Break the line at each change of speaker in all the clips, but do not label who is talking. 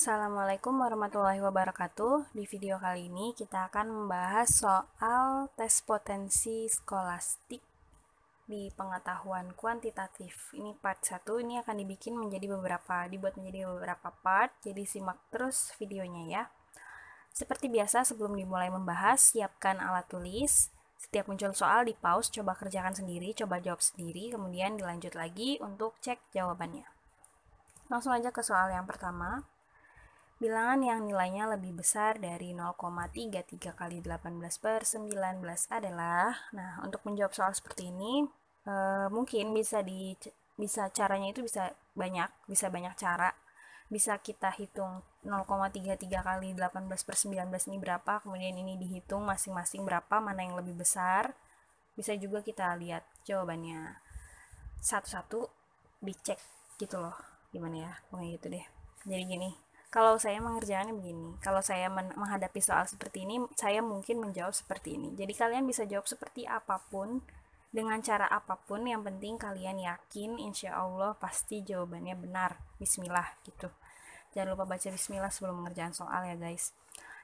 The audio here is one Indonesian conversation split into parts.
Assalamualaikum warahmatullahi wabarakatuh. Di video kali ini kita akan membahas soal tes potensi skolastik di pengetahuan kuantitatif. Ini part 1, ini akan dibikin menjadi beberapa dibuat menjadi beberapa part. Jadi simak terus videonya ya. Seperti biasa sebelum dimulai membahas, siapkan alat tulis. Setiap muncul soal di pause, coba kerjakan sendiri, coba jawab sendiri, kemudian dilanjut lagi untuk cek jawabannya. Langsung aja ke soal yang pertama bilangan yang nilainya lebih besar dari 0,33 kali 18 per 19 adalah nah untuk menjawab soal seperti ini e, mungkin bisa di bisa caranya itu bisa banyak bisa banyak cara bisa kita hitung 0,33 kali 18 per 19 ini berapa kemudian ini dihitung masing-masing berapa mana yang lebih besar bisa juga kita lihat jawabannya satu-satu dicek gitu loh gimana ya pokoknya gitu deh jadi gini kalau saya mengerjakannya begini, kalau saya menghadapi soal seperti ini, saya mungkin menjawab seperti ini. Jadi kalian bisa jawab seperti apapun, dengan cara apapun, yang penting kalian yakin, insya Allah pasti jawabannya benar. Bismillah gitu. Jangan lupa baca Bismillah sebelum mengerjakan soal ya guys.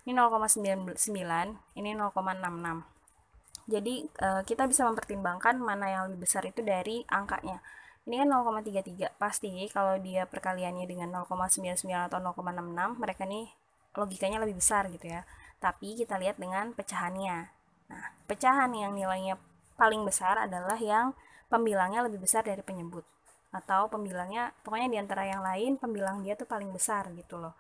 Ini 0,99, ini 0,66. Jadi eh, kita bisa mempertimbangkan mana yang lebih besar itu dari angkanya ini kan 0,33 pasti kalau dia perkaliannya dengan 0,99 atau 0,66 mereka nih logikanya lebih besar gitu ya tapi kita lihat dengan pecahannya nah pecahan yang nilainya paling besar adalah yang pembilangnya lebih besar dari penyebut atau pembilangnya pokoknya di antara yang lain pembilang dia tuh paling besar gitu loh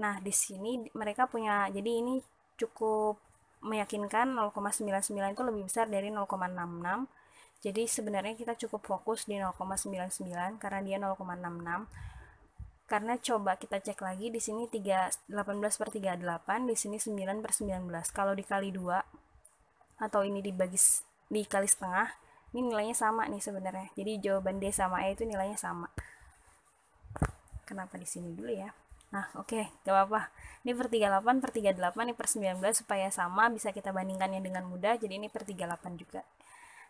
nah di sini mereka punya jadi ini cukup meyakinkan 0,99 itu lebih besar dari 0,66 jadi sebenarnya kita cukup fokus di 0,99 karena dia 0,66. Karena coba kita cek lagi di sini 3, 18 per 38, di sini 9 per 19. Kalau dikali 2 atau ini dibagi dikali setengah, ini nilainya sama nih sebenarnya. Jadi jawaban D sama E itu nilainya sama. Kenapa di sini dulu ya? Nah, oke, okay, gak apa-apa. Ini per 38, per 38, ini per 19 supaya sama, bisa kita bandingkannya dengan mudah. Jadi ini per 38 juga.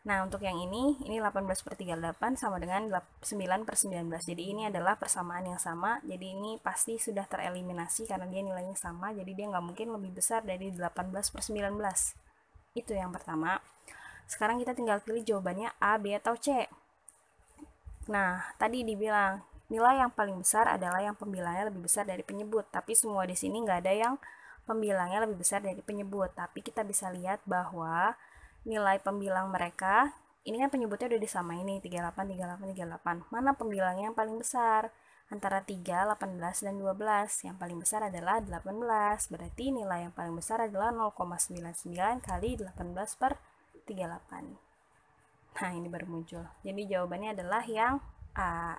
Nah, untuk yang ini, ini 18 per 38 sama dengan 9 per 19. Jadi ini adalah persamaan yang sama. Jadi ini pasti sudah tereliminasi karena dia nilainya sama. Jadi dia nggak mungkin lebih besar dari 18 per 19. Itu yang pertama. Sekarang kita tinggal pilih jawabannya A, B, atau C. Nah, tadi dibilang nilai yang paling besar adalah yang pembilangnya lebih besar dari penyebut. Tapi semua di sini nggak ada yang pembilangnya lebih besar dari penyebut. Tapi kita bisa lihat bahwa nilai pembilang mereka ini kan penyebutnya udah disamain nih 38, 38, 38 mana pembilangnya yang paling besar antara 3, 18, dan 12 yang paling besar adalah 18 berarti nilai yang paling besar adalah 0,99 kali 18 per 38 nah ini baru muncul jadi jawabannya adalah yang A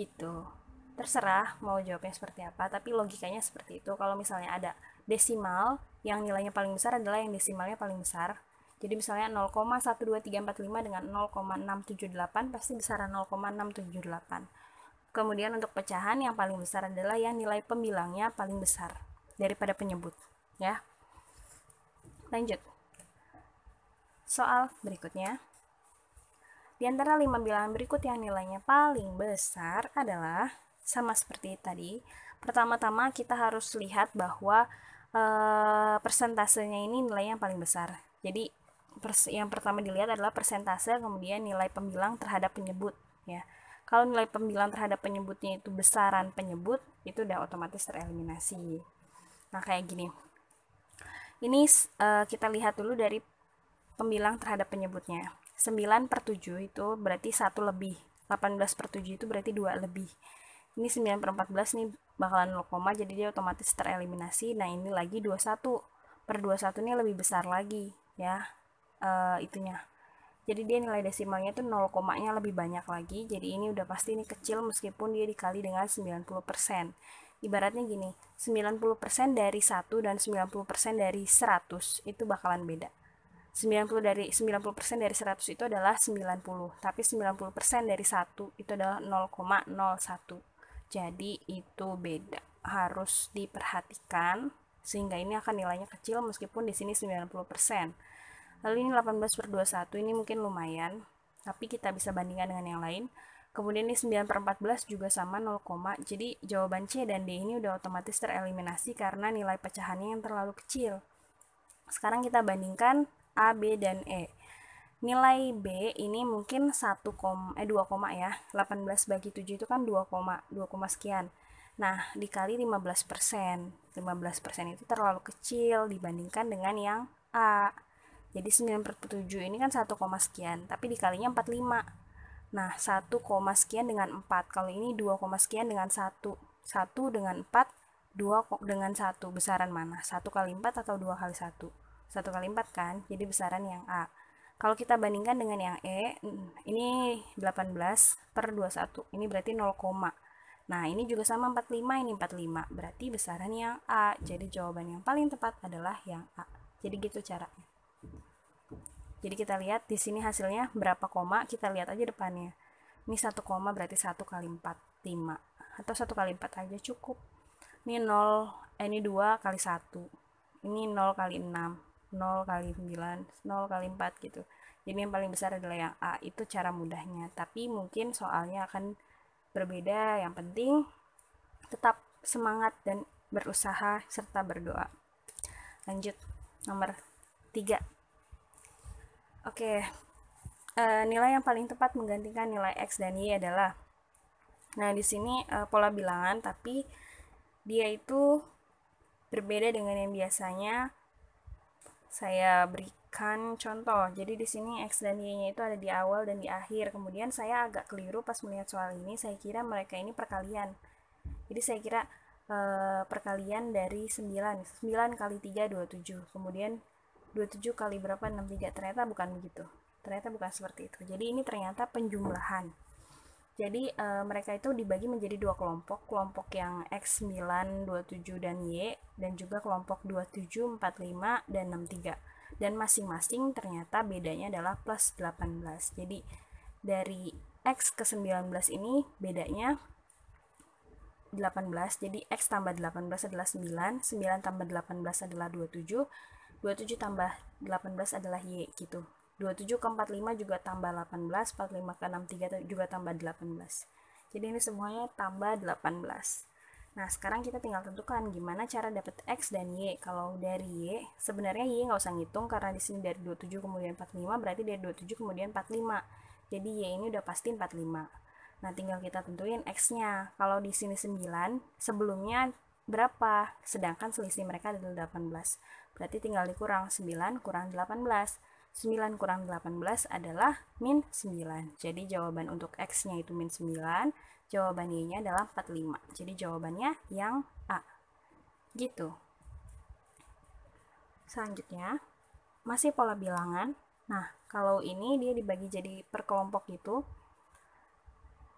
gitu terserah mau jawabnya seperti apa tapi logikanya seperti itu kalau misalnya ada desimal yang nilainya paling besar adalah yang desimalnya paling besar jadi misalnya 0,12345 dengan 0,678 pasti besaran 0,678. Kemudian untuk pecahan yang paling besar adalah yang nilai pembilangnya paling besar daripada penyebut, ya. Lanjut. Soal berikutnya. Di antara 5 bilangan berikut yang nilainya paling besar adalah sama seperti tadi. Pertama-tama kita harus lihat bahwa e, persentasenya ini nilai yang paling besar. Jadi yang pertama dilihat adalah persentase kemudian nilai pembilang terhadap penyebut ya kalau nilai pembilang terhadap penyebutnya itu besaran penyebut itu udah otomatis tereliminasi nah kayak gini ini uh, kita lihat dulu dari pembilang terhadap penyebutnya 9 per 7 itu berarti satu lebih 18 per 7 itu berarti dua lebih ini 9 per 14 nih bakalan 0 koma jadi dia otomatis tereliminasi nah ini lagi 21 per 21 ini lebih besar lagi ya uh, itunya jadi dia nilai desimalnya itu 0 nya lebih banyak lagi jadi ini udah pasti ini kecil meskipun dia dikali dengan 90% ibaratnya gini 90% dari 1 dan 90% dari 100 itu bakalan beda 90 dari 90% dari 100 itu adalah 90, tapi 90% dari 1 itu adalah 0,01. Jadi itu beda. Harus diperhatikan sehingga ini akan nilainya kecil meskipun di sini 90% lalu ini 18 per 21 ini mungkin lumayan tapi kita bisa bandingkan dengan yang lain kemudian ini 9 per 14 juga sama 0, jadi jawaban C dan D ini udah otomatis tereliminasi karena nilai pecahannya yang terlalu kecil sekarang kita bandingkan A, B, dan E nilai B ini mungkin 1, eh 2, ya 18 bagi 7 itu kan 2, 2, sekian Nah, dikali 15%. 15% itu terlalu kecil dibandingkan dengan yang A. Jadi 9 per 7 ini kan 1, sekian, tapi dikalinya 45. Nah, 1, sekian dengan 4. Kalau ini 2, sekian dengan 1. 1 dengan 4, 2 dengan 1. Besaran mana? 1 kali 4 atau 2 kali 1? 1 kali 4 kan? Jadi besaran yang A. Kalau kita bandingkan dengan yang E, mm, ini 18 per 21. Ini berarti 0, Nah, ini juga sama 45, ini 45. Berarti besaran yang A. Jadi jawaban yang paling tepat adalah yang A. Jadi gitu caranya. Jadi kita lihat di sini hasilnya berapa koma, kita lihat aja depannya. Ini 1 koma berarti 1 kali 4, 5. Atau 1 kali 4 aja cukup. Ini 0, eh, ini 2 kali 1. Ini 0 kali 6, 0 kali 9, 0 kali 4 gitu. Jadi yang paling besar adalah yang A, itu cara mudahnya. Tapi mungkin soalnya akan berbeda, yang penting tetap semangat dan berusaha serta berdoa. Lanjut, nomor 3. Oke, okay. uh, eh, nilai yang paling tepat menggantikan nilai X dan Y adalah Nah, di sini uh, pola bilangan, tapi dia itu berbeda dengan yang biasanya saya berikan contoh. Jadi di sini X dan Y-nya itu ada di awal dan di akhir. Kemudian saya agak keliru pas melihat soal ini, saya kira mereka ini perkalian. Jadi saya kira uh, perkalian dari 9. 9 kali 3, 27. Kemudian 27 kali berapa 63 ternyata bukan begitu ternyata bukan seperti itu jadi ini ternyata penjumlahan jadi e, mereka itu dibagi menjadi dua kelompok kelompok yang X9 27 dan Y dan juga kelompok 27 45 dan 63 dan masing-masing ternyata bedanya adalah plus 18 jadi dari X ke 19 ini bedanya 18 jadi X tambah 18 adalah 9 9 tambah 18 adalah 27 27 tambah 18 adalah Y gitu. 27 ke 45 juga tambah 18, 45 ke 63 juga tambah 18. Jadi ini semuanya tambah 18. Nah, sekarang kita tinggal tentukan gimana cara dapat X dan Y. Kalau dari Y, sebenarnya Y nggak usah ngitung karena di sini dari 27 kemudian 45, berarti dari 27 kemudian 45. Jadi Y ini udah pasti 45. Nah, tinggal kita tentuin X-nya. Kalau di sini 9, sebelumnya berapa? Sedangkan selisih mereka adalah 18. Berarti tinggal dikurang 9 kurang 18. 9 kurang 18 adalah min 9. Jadi jawaban untuk X-nya itu min 9, jawaban Y-nya adalah 45. Jadi jawabannya yang A. Gitu. Selanjutnya, masih pola bilangan. Nah, kalau ini dia dibagi jadi per kelompok gitu.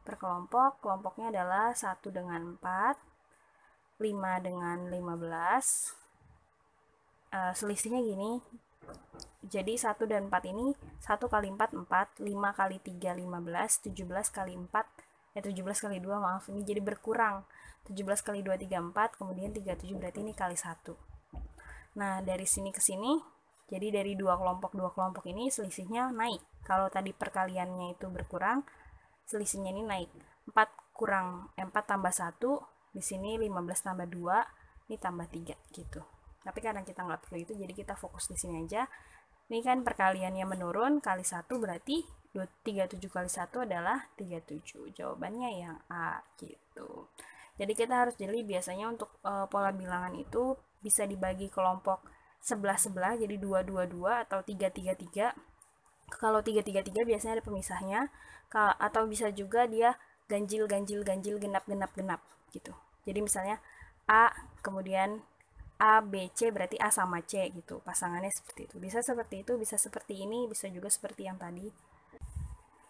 Per kelompok, kelompoknya adalah 1 dengan 4, 5 dengan 15, uh, selisihnya gini jadi 1 dan 4 ini 1 kali 4 4, 5 kali 3 15, 17 kali 4 ya 17 kali 2 maaf ini jadi berkurang 17 kali 2 34 kemudian 37 berarti ini kali 1 nah dari sini ke sini jadi dari dua kelompok dua kelompok ini selisihnya naik kalau tadi perkaliannya itu berkurang selisihnya ini naik 4 kurang 4 eh, tambah 1 di sini 15 tambah 2 ini tambah 3 gitu tapi karena kita nggak perlu itu jadi kita fokus di sini aja ini kan perkaliannya menurun kali satu berarti 37 kali satu adalah 37 jawabannya yang A gitu jadi kita harus jeli biasanya untuk e, pola bilangan itu bisa dibagi kelompok sebelah-sebelah jadi 222 atau 333 kalau 333 biasanya ada pemisahnya atau bisa juga dia ganjil ganjil ganjil genap genap genap gitu jadi misalnya A kemudian A, B, C berarti A sama C gitu. Pasangannya seperti itu. Bisa seperti itu, bisa seperti ini, bisa juga seperti yang tadi.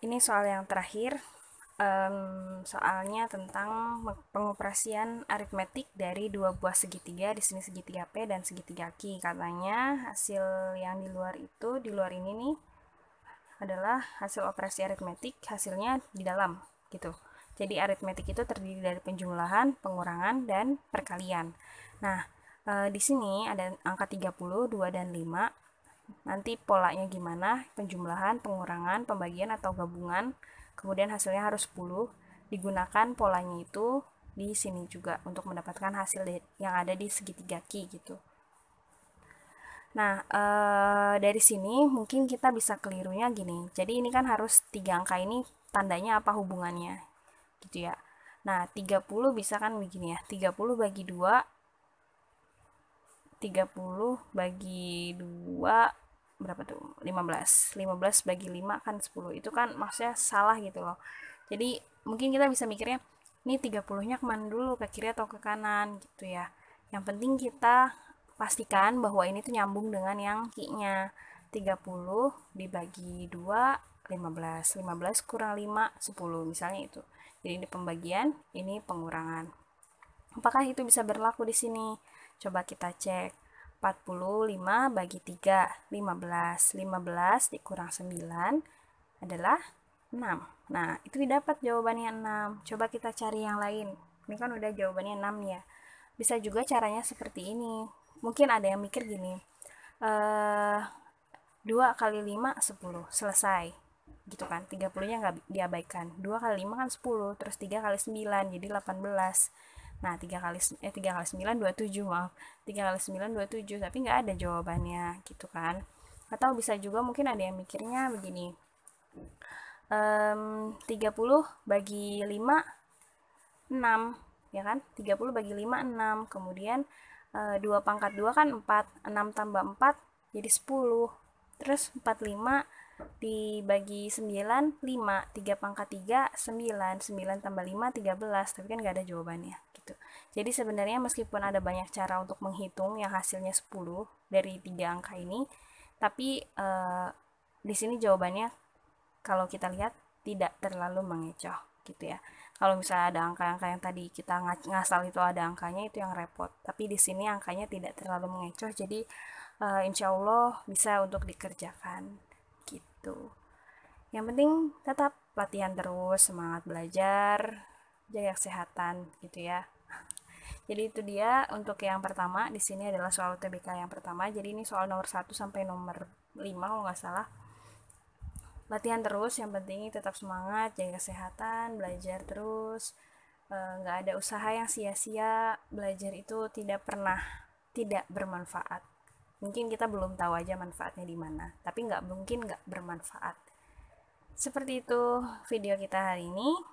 Ini soal yang terakhir. Um, soalnya tentang pengoperasian aritmetik dari dua buah segitiga di sini segitiga P dan segitiga Q katanya hasil yang di luar itu di luar ini nih adalah hasil operasi aritmetik hasilnya di dalam gitu jadi aritmetik itu terdiri dari penjumlahan, pengurangan, dan perkalian. Nah, e, di sini ada angka 30, 2 dan 5. Nanti polanya gimana? Penjumlahan, pengurangan, pembagian atau gabungan. Kemudian hasilnya harus 10. Digunakan polanya itu di sini juga untuk mendapatkan hasil yang ada di segitiga ki gitu. Nah, e, dari sini mungkin kita bisa kelirunya gini. Jadi ini kan harus tiga angka ini tandanya apa hubungannya gitu ya. Nah, 30 bisa kan begini ya. 30 bagi 2 30 bagi 2 berapa tuh 15 15 bagi 5 kan 10 itu kan maksudnya salah gitu loh jadi mungkin kita bisa mikirnya ini 30 nya kemana dulu ke kiri atau ke kanan gitu ya yang penting kita pastikan bahwa ini tuh nyambung dengan yang ki-nya 30 dibagi 2 15 15 kurang 5 10 misalnya itu jadi ini pembagian ini pengurangan apakah itu bisa berlaku di sini Coba kita cek. 45 bagi 3, 15. 15 dikurang 9 adalah 6. Nah, itu didapat jawabannya 6. Coba kita cari yang lain. Ini kan udah jawabannya 6 ya. Bisa juga caranya seperti ini. Mungkin ada yang mikir gini. Eh, 2 kali 5, 10. Selesai. Gitu kan. 30-nya nggak diabaikan. 2 kali 5 kan 10. Terus 3 kali 9, jadi 18. Nah, 3 kali eh 3 kali 9 27, maaf. 3 kali 9 27, tapi nggak ada jawabannya gitu kan. Atau bisa juga mungkin ada yang mikirnya begini. Um, mmm, 30 bagi 5 6 ya kan? 30 bagi 5 6. Kemudian e, eh, 2 pangkat 2 kan 4, 6 tambah 4 jadi 10. Terus 45 dibagi 9, 5, 3 pangkat 3, 9, 9 tambah 5, 13, tapi kan nggak ada jawabannya. Jadi sebenarnya meskipun ada banyak cara untuk menghitung yang hasilnya 10 dari tiga angka ini, tapi eh, di sini jawabannya kalau kita lihat tidak terlalu mengecoh gitu ya. Kalau misalnya ada angka-angka yang tadi kita ngasal itu ada angkanya itu yang repot. Tapi di sini angkanya tidak terlalu mengecoh, jadi eh, insya Allah bisa untuk dikerjakan gitu. Yang penting tetap latihan terus, semangat belajar, jaga kesehatan gitu ya. Jadi itu dia untuk yang pertama. Di sini adalah soal TBK yang pertama. Jadi ini soal nomor 1 sampai nomor 5 kalau nggak salah. Latihan terus, yang penting tetap semangat, jaga kesehatan, belajar terus. Eh, nggak ada usaha yang sia-sia, belajar itu tidak pernah tidak bermanfaat. Mungkin kita belum tahu aja manfaatnya di mana, tapi nggak mungkin nggak bermanfaat. Seperti itu video kita hari ini.